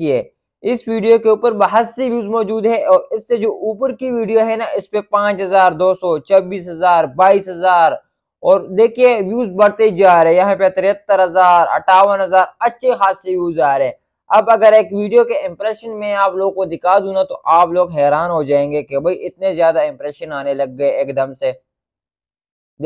की है इस वीडियो के ऊपर बहुत सी व्यूज मौजूद है और इससे जो ऊपर की वीडियो है ना इस पे पांच हजार दो सौ छब्बीस हजार बाईस हजार और देखिए व्यूज बढ़ते जा रहे हैं यहाँ पे तिहत्तर हजार अट्ठावन हजार अच्छे खासे व्यूज आ रहे हैं अब अगर एक वीडियो के इम्प्रेशन में आप लोगों को दिखा दू ना तो आप लोग हैरान हो जाएंगे कि भाई इतने ज्यादा इम्प्रेशन आने लग गए एकदम से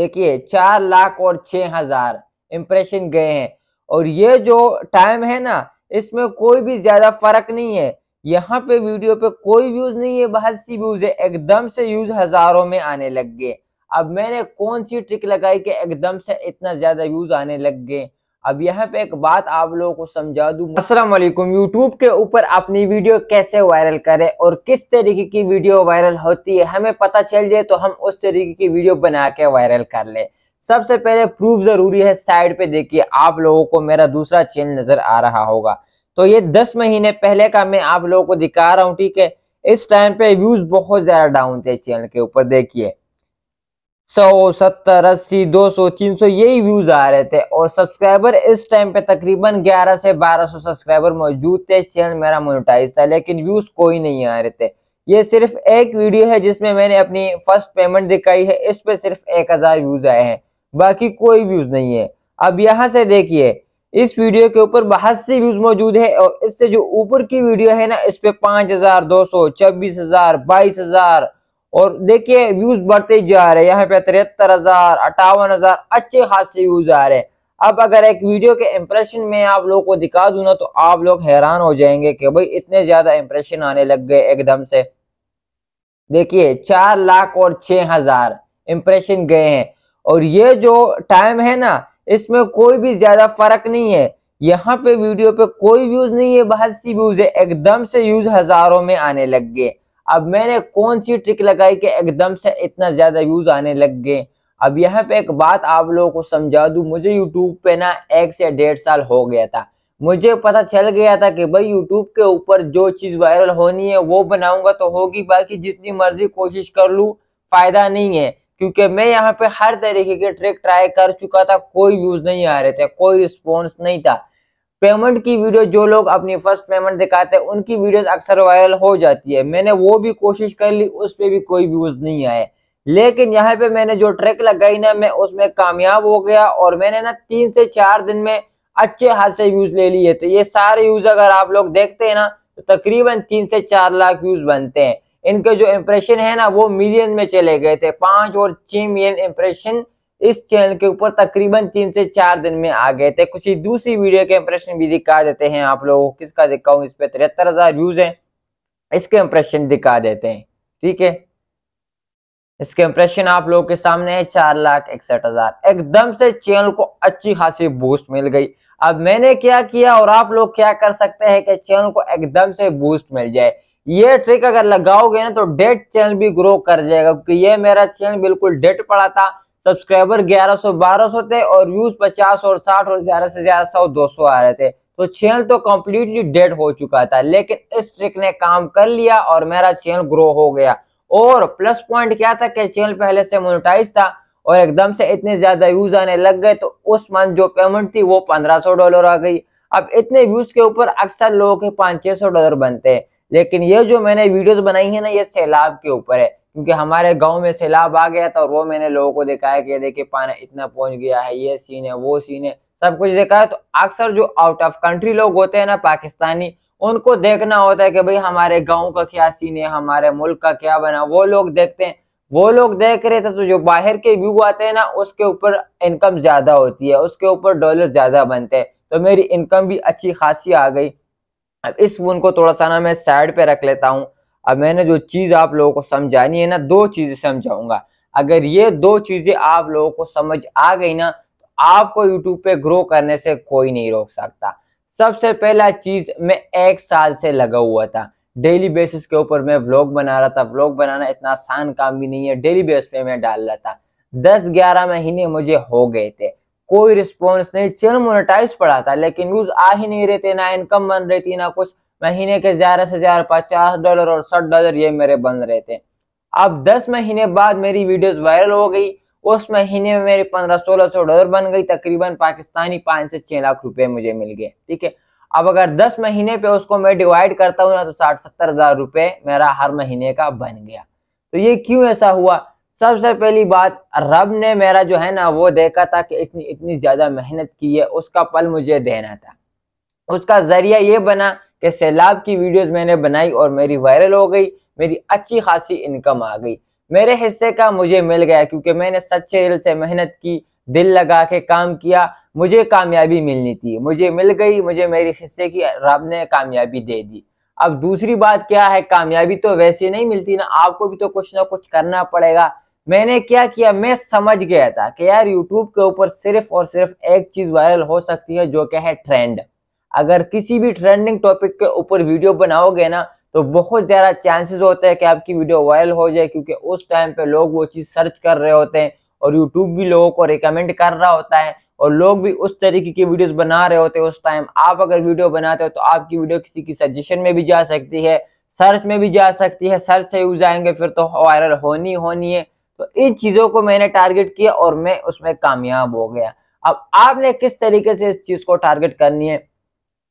देखिए चार लाख और छह हजार इम्प्रेशन गए हैं और ये जो टाइम है ना इसमें कोई भी ज्यादा फर्क नहीं है यहाँ पे वीडियो पे कोई व्यूज नहीं है बहुत सी व्यूज है एकदम से यूज हजारों में आने लग गए अब मैंने कौन सी ट्रिक लगाई कि एकदम से इतना ज्यादा व्यूज आने लग गए अब यहाँ पे एक बात आप लोगों को समझा दू असलम यूट्यूब के ऊपर अपनी वीडियो कैसे वायरल करें और किस तरीके की वीडियो वायरल होती है हमें पता चल जाए तो हम उस तरीके की वीडियो बना के वायरल कर ले सबसे पहले प्रूफ जरूरी है साइड पे देखिए आप लोगों को मेरा दूसरा चेन नजर आ रहा होगा तो ये दस महीने पहले का मैं आप लोगों को दिखा रहा हूँ ठीक है इस टाइम पे व्यूज बहुत ज्यादा डाउन थे चैनल के ऊपर देखिए सौ सत्तर अस्सी दो सौ तीन सौ यही व्यूज आ रहे थे और सब्सक्राइबर इस टाइम पे तकरीबन ग्यारह से बारह सौ सब्सक्राइबर मौजूद थे चैनल मेरा मोनिटाइज था लेकिन व्यूज कोई नहीं आ रहे थे ये सिर्फ एक वीडियो है जिसमें मैंने अपनी फर्स्ट पेमेंट दिखाई है इस पे सिर्फ एक हजार व्यूज आए हैं बाकी कोई व्यूज नहीं है अब यहाँ से देखिए इस वीडियो के ऊपर बहुत सी व्यूज मौजूद है और इससे जो ऊपर की वीडियो है ना इस पे पांच हजार दो सौ छब्बीस हजार बाईस हजार और देखिए व्यूज बढ़ते जा रहे हैं यहाँ पे तिहत्तर हजार अट्ठावन हजार अच्छे खासे व्यूज आ रहे हैं अब अगर एक वीडियो के इम्प्रेशन में आप लोगों को दिखा दू ना तो आप लोग हैरान हो जाएंगे कि भाई इतने ज्यादा इम्प्रेशन आने लग गए एकदम से देखिए चार लाख और छह हजार इम्प्रेशन गए हैं और ये जो टाइम है ना इसमें कोई भी ज्यादा फर्क नहीं है यहाँ पे वीडियो पे कोई व्यूज नहीं है बहुत सी व्यूज है एकदम से व्यूज हजारों में आने लग गए अब मैंने कौन सी ट्रिक लगाई कि एकदम से इतना ज्यादा व्यूज आने लग गए अब यहाँ पे एक बात आप लोगों को समझा दू मुझे यूट्यूब पे ना एक से डेढ़ साल हो गया था मुझे पता चल गया था कि भाई यूट्यूब के ऊपर जो चीज वायरल होनी है वो बनाऊंगा तो होगी बाकी जितनी मर्जी कोशिश कर लू फायदा नहीं है क्योंकि मैं यहाँ पे हर तरीके के ट्रिक ट्राई कर चुका था कोई व्यूज नहीं आ रहे थे कोई रिस्पॉन्स नहीं था पेमेंट की वीडियो जो लोग अपनी फर्स्ट पेमेंट दिखाते हैं उनकी वीडियोस अक्सर वायरल हो जाती है मैंने वो भी कोशिश कर ली उस पर भी कोई व्यूज नहीं आए लेकिन यहाँ पे मैंने जो ट्रिक लगाई ना मैं उसमें कामयाब हो गया और मैंने ना तीन से चार दिन में अच्छे हाथ से व्यूज ले लिए तो ये सारे व्यूज अगर आप लोग देखते हैं ना तो तकरीबन तीन से चार लाख व्यूज बनते हैं इनके जो इम्प्रेशन है ना वो मिलियन में चले गए थे पांच और छह मिलियन इम्प्रेशन इस चैनल के ऊपर तकरीबन तीन से चार दिन में आ गए थे कुछ दूसरी वीडियो के इम्प्रेशन भी दिखा देते हैं आप लोगों को किसका दिखाऊ इस पे तिहत्तर हजार व्यूज है इसके इम्प्रेशन दिखा देते हैं ठीक है इसके इम्प्रेशन आप लोगों के सामने है चार लाख इकसठ हजार एकदम से चैनल को अच्छी खासी बूस्ट मिल गई अब मैंने क्या किया और आप लोग क्या कर सकते हैं कि चैनल को एकदम से बूस्ट मिल जाए ये ट्रिक अगर लगाओगे ना तो डेट चैनल भी ग्रो कर जाएगा क्योंकि ये मेरा चैनल बिल्कुल डेट पड़ा था सब्सक्राइबर 1100 1200 थे और व्यूज 50 और 60 और ज्यादा से ज्यादा सौ दो आ रहे थे तो चैनल तो कम्प्लीटली डेड हो चुका था लेकिन इस ट्रिक ने काम कर लिया और मेरा चैनल ग्रो हो गया और प्लस पॉइंट क्या था कि चैनल पहले से मोनिटाइज था और एकदम से इतने ज्यादा व्यूज आने लग गए तो उस मंथ जो पेमेंट थी वो पंद्रह डॉलर आ गई अब इतने व्यूज के ऊपर अक्सर लोगों के पाँच छह डॉलर बनते हैं लेकिन ये जो मैंने वीडियोस बनाई है ना ये सैलाब के ऊपर है क्योंकि हमारे गांव में सैलाब आ गया था और वो मैंने लोगों को दिखाया कि देखिए पानी इतना पहुंच गया है ये सीन है वो सीन है सब कुछ देखा है तो अक्सर जो आउट ऑफ कंट्री लोग होते हैं ना पाकिस्तानी उनको देखना होता है कि भाई हमारे गाँव का क्या सीन है हमारे मुल्क का क्या बना वो लोग देखते हैं वो लोग देख रहे थे तो जो बाहर के व्यू आते हैं ना उसके ऊपर इनकम ज्यादा होती है उसके ऊपर डॉलर ज्यादा बनते हैं तो मेरी इनकम भी अच्छी खासी आ गई अब इस स्पून को थोड़ा सा ना मैं साइड पे रख लेता हूँ अब मैंने जो चीज़ आप लोगों को समझानी है ना दो चीज़ें समझाऊंगा अगर ये दो चीज़ें आप लोगों को समझ आ गई ना तो आपको यूट्यूब पे ग्रो करने से कोई नहीं रोक सकता सबसे पहला चीज़ मैं एक साल से लगा हुआ था डेली बेसिस के ऊपर मैं ब्लॉग बना रहा था ब्लॉग बनाना इतना आसान काम भी नहीं है डेली बेस पे मैं डाल रहा था दस ग्यारह महीने मुझे हो गए थे कोई रिस्पॉन्स नहीं चैनल मोनेटाइज पड़ा था लेकिन व्यूज आ ही नहीं रहते ना इनकम बन रही थी ना कुछ महीने के ज्यादा से ज्यादा पचास डॉलर और सठ डॉलर ये मेरे बन रहे थे अब दस महीने बाद मेरी वीडियोस वायरल हो गई उस महीने में मेरी पंद्रह सोलह सौ डॉलर बन गई तकरीबन पाकिस्तानी पांच से छह लाख रुपए मुझे मिल गए ठीक है अब अगर दस महीने पे उसको मैं डिवाइड करता हूँ ना तो साठ सत्तर हजार रुपये मेरा हर महीने का बन गया तो ये क्यों ऐसा हुआ सबसे पहली बात रब ने मेरा जो है ना वो देखा था कि इसने इतनी ज़्यादा मेहनत की है उसका पल मुझे देना था उसका ज़रिया ये बना कि सैलाब की वीडियोस मैंने बनाई और मेरी वायरल हो गई मेरी अच्छी खासी इनकम आ गई मेरे हिस्से का मुझे मिल गया क्योंकि मैंने सच्चे दिल से मेहनत की दिल लगा के काम किया मुझे कामयाबी मिलनी थी मुझे मिल गई मुझे मेरे हिस्से की रब ने कामयाबी दे दी अब दूसरी बात क्या है कामयाबी तो वैसे नहीं मिलती ना आपको भी तो कुछ ना कुछ करना पड़ेगा मैंने क्या किया मैं समझ गया था कि यार यूट्यूब के ऊपर सिर्फ और सिर्फ एक चीज वायरल हो सकती है जो क्या है ट्रेंड अगर किसी भी ट्रेंडिंग टॉपिक के ऊपर वीडियो बनाओगे ना तो बहुत ज़्यादा चांसेस होते हैं कि आपकी वीडियो वायरल हो जाए क्योंकि उस टाइम पे लोग वो चीज़ सर्च कर रहे होते हैं और यूट्यूब भी लोगों को रिकमेंड कर रहा होता है और लोग भी उस तरीके की वीडियोस बना रहे होते हैं उस टाइम आप अगर वीडियो बनाते हो तो आपकी वीडियो किसी की सजेशन में भी जा सकती है सर्च में भी जा सकती है सर्च से यूज आएंगे फिर तो वायरल होनी होनी है तो इन चीजों को मैंने टारगेट किया और मैं उसमें कामयाब हो गया अब आपने किस तरीके से इस चीज को टारगेट करनी है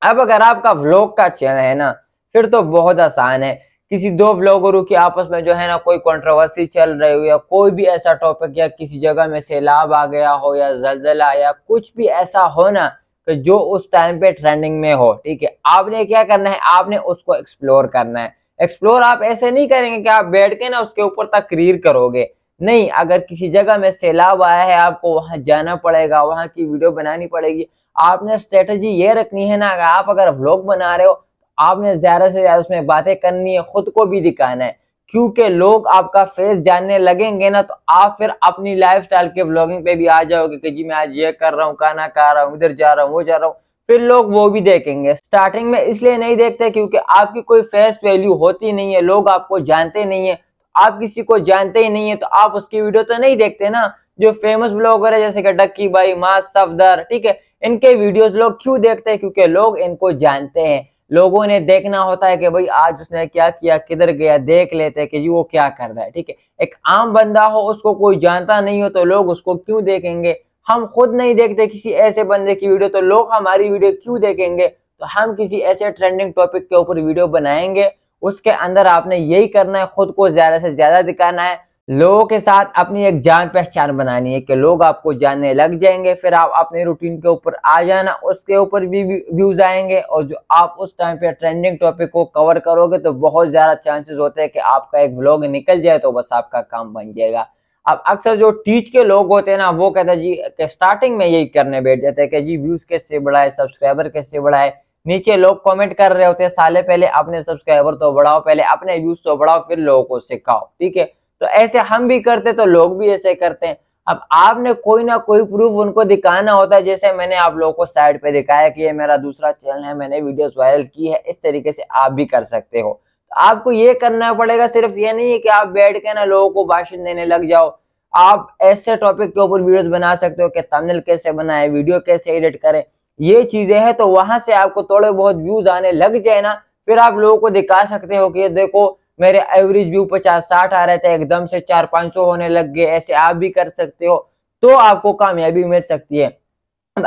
अब अगर आपका व्लॉग का चैनल है ना फिर तो बहुत आसान है किसी दो व्लॉगरों की आपस में जो है ना कोई कंट्रोवर्सी चल रही हो या कोई भी ऐसा टॉपिक या किसी जगह में सैलाब आ गया हो या जलजला या कुछ भी ऐसा हो ना कि तो जो उस टाइम पे ट्रेंडिंग में हो ठीक है आपने क्या करना है आपने उसको एक्सप्लोर करना है एक्सप्लोर आप ऐसे नहीं करेंगे कि आप बैठ के ना उसके ऊपर तकरीर करोगे नहीं अगर किसी जगह में सैलाब आया है आपको वहां जाना पड़ेगा वहां की वीडियो बनानी पड़ेगी आपने स्ट्रेटजी ये रखनी है ना आप अगर व्लॉग बना रहे हो आपने ज्यादा से ज्यादा उसमें बातें करनी है खुद को भी दिखाना है क्योंकि लोग आपका फेस जानने लगेंगे ना तो आप फिर अपनी लाइफ स्टाइल के ब्लॉगिंग पे भी आ जाओगे कि जी मैं आज ये कर रहा हूँ ना कर रहा हूँ इधर जा रहा हूँ वो जा रहा हूँ फिर लोग वो भी देखेंगे स्टार्टिंग में इसलिए नहीं देखते क्योंकि आपकी कोई फेस वैल्यू होती नहीं है लोग आपको जानते नहीं है आप किसी को जानते ही नहीं है तो आप उसकी वीडियो तो नहीं देखते ना जो फेमस ब्लॉगर है जैसे कि डक्की भाई मास सफदर ठीक है इनके वीडियोस लोग क्यों देखते हैं क्योंकि लोग इनको जानते हैं लोगों ने देखना होता है कि भाई आज उसने क्या किया किधर गया देख लेते हैं कि जी वो क्या कर रहा है ठीक है एक आम बंदा हो उसको कोई जानता नहीं हो तो लोग उसको क्यों देखेंगे हम खुद नहीं देखते किसी ऐसे बंदे की वीडियो तो लोग हमारी वीडियो क्यों देखेंगे तो हम किसी ऐसे ट्रेंडिंग टॉपिक के ऊपर वीडियो बनाएंगे उसके अंदर आपने यही करना है खुद को ज्यादा से ज्यादा दिखाना है लोगों के साथ अपनी एक जान पहचान बनानी है कि लोग आपको जानने लग जाएंगे फिर आप अपने रूटीन के ऊपर आ जाना उसके ऊपर भी व्यूज आएंगे और जो आप उस टाइम पे ट्रेंडिंग टॉपिक को कवर करोगे तो बहुत ज़्यादा चांसेस होते हैं कि आपका एक ब्लॉग निकल जाए तो बस आपका काम बन जाएगा अब अक्सर जो टीच के लोग होते हैं ना वो कहते हैं जी के स्टार्टिंग में यही करने बैठ जाते हैं कि जी व्यूज कैसे बढ़ाए सब्सक्राइबर कैसे बढ़ाए नीचे लोग कमेंट कर रहे होते हैं साले पहले अपने सब्सक्राइबर तो बढ़ाओ पहले अपने व्यूज तो बढ़ाओ फिर लोगों को सिखाओ ठीक है तो ऐसे हम भी करते तो लोग भी ऐसे करते हैं अब आपने कोई ना कोई प्रूफ उनको दिखाना होता है जैसे मैंने आप लोगों को साइड पे दिखाया कि ये मेरा दूसरा चैनल है मैंने वीडियोस वायरल की है इस तरीके से आप भी कर सकते हो तो आपको ये करना पड़ेगा सिर्फ ये नहीं है कि आप बैठ के ना लोगों को भाषण देने लग जाओ आप ऐसे टॉपिक के ऊपर वीडियोस बना सकते हो कि तमिल कैसे बनाए वीडियो कैसे एडिट करें ये चीजें हैं तो वहां से आपको थोड़े बहुत व्यूज आने लग जाए ना फिर आप लोगों को दिखा सकते हो कि देखो मेरे एवरेज व्यू पचास साठ आ रहे थे एकदम से चार पांच सौ होने लग गए ऐसे आप भी कर सकते हो तो आपको कामयाबी मिल सकती है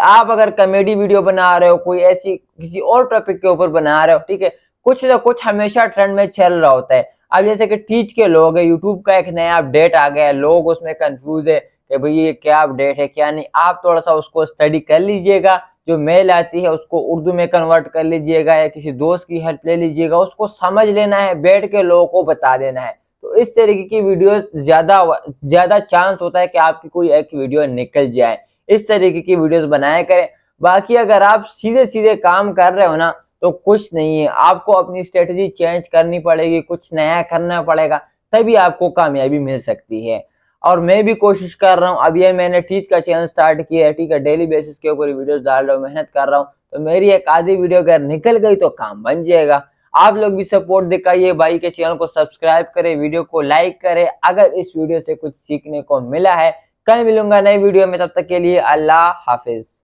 आप अगर कॉमेडी वीडियो बना रहे हो कोई ऐसी किसी और टॉपिक के ऊपर बना रहे हो ठीक है कुछ ना कुछ हमेशा ट्रेंड में चल रहा होता है अब जैसे कि टीच के लोग है यूट्यूब का एक नया अपडेट आ गया है लोग उसमें कंफ्यूज है कि भाई ये क्या अपडेट है क्या नहीं आप थोड़ा सा उसको स्टडी कर लीजिएगा जो मेल आती है उसको उर्दू में कन्वर्ट कर लीजिएगा या किसी दोस्त की हेल्प ले लीजिएगा उसको समझ लेना है बैठ के लोगों को बता देना है तो इस तरीके की वीडियो ज़्यादा ज़्यादा चांस होता है कि आपकी कोई एक वीडियो निकल जाए इस तरीके की वीडियोज बनाया करें बाकी अगर आप सीधे सीधे काम कर रहे हो ना तो कुछ नहीं है आपको अपनी स्ट्रेटजी चेंज करनी पड़ेगी कुछ नया करना पड़ेगा तभी आपको कामयाबी मिल सकती है और मैं भी कोशिश कर रहा हूँ अब ये मैंने टीच का चैनल स्टार्ट किया है ठीक है डेली बेसिस के ऊपर वीडियोस डाल रहा हूँ मेहनत कर रहा हूँ तो मेरी एक आधी वीडियो अगर निकल गई तो काम बन जाएगा आप लोग भी सपोर्ट दिखाइए भाई के चैनल को सब्सक्राइब करें वीडियो को लाइक करें अगर इस वीडियो से कुछ सीखने को मिला है कल मिलूंगा नई वीडियो में तब तक के लिए अल्लाह हाफिज